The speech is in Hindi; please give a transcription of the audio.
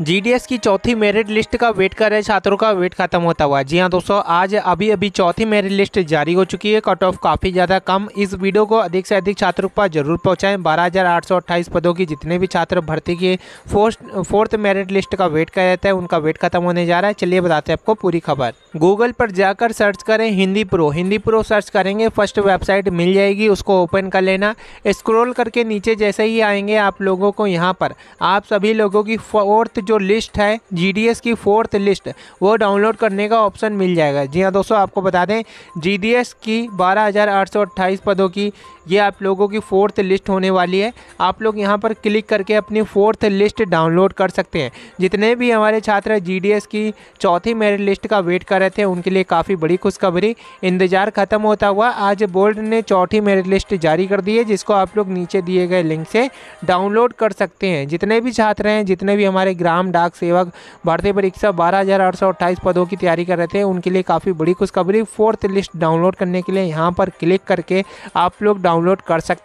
जीडीएस की चौथी मेरिट लिस्ट का वेट कर रहे छात्रों का वेट खत्म होता हुआ जी हाँ दोस्तों आज अभी अभी चौथी मेरिट लिस्ट जारी हो चुकी है कट ऑफ काफ़ी ज़्यादा कम इस वीडियो को अधिक से अधिक छात्रों के पास जरूर पहुंचाएं 12,828 पदों की जितने भी छात्र भर्ती किए फोर्थ फोर्थ मेरिट लिस्ट का वेट कर रहता है उनका वेट खत्म होने जा रहा है चलिए बताते हैं आपको पूरी खबर गूगल पर जाकर सर्च करें Hindi pro Hindi pro search करेंगे फर्स्ट वेबसाइट मिल जाएगी उसको ओपन कर लेना स्क्रोल करके नीचे जैसे ही आएंगे आप लोगों को यहाँ पर आप सभी लोगों की फोर्थ जो लिस्ट है जीडीएस की फोर्थ लिस्ट वो डाउनलोड करने का ऑप्शन मिल जाएगा जी हाँ दोस्तों आपको बता दें जी की बारह पदों की ये आप लोगों की फोर्थ लिस्ट होने वाली है आप लोग यहाँ पर क्लिक करके अपनी फोर्थ लिस्ट डाउनलोड कर सकते हैं जितने भी हमारे छात्र जी की चौथी मेरिट लिस्ट का वेट कर रहे थे उनके लिए काफ़ी बड़ी खुशखबरी इंतजार ख़त्म होता हुआ आज बोर्ड ने चौथी मेरिट लिस्ट जारी कर दी है जिसको आप लोग नीचे दिए गए लिंक से डाउनलोड कर सकते हैं जितने भी छात्र हैं जितने भी हमारे ग्राम डाक सेवक भारतीय परीक्षा बारह पदों की तैयारी कर रहे थे उनके लिए काफ़ी बड़ी खुशखबरी फोर्थ लिस्ट डाउनलोड करने के लिए यहाँ पर क्लिक करके आप लोग डाउनलोड कर सकते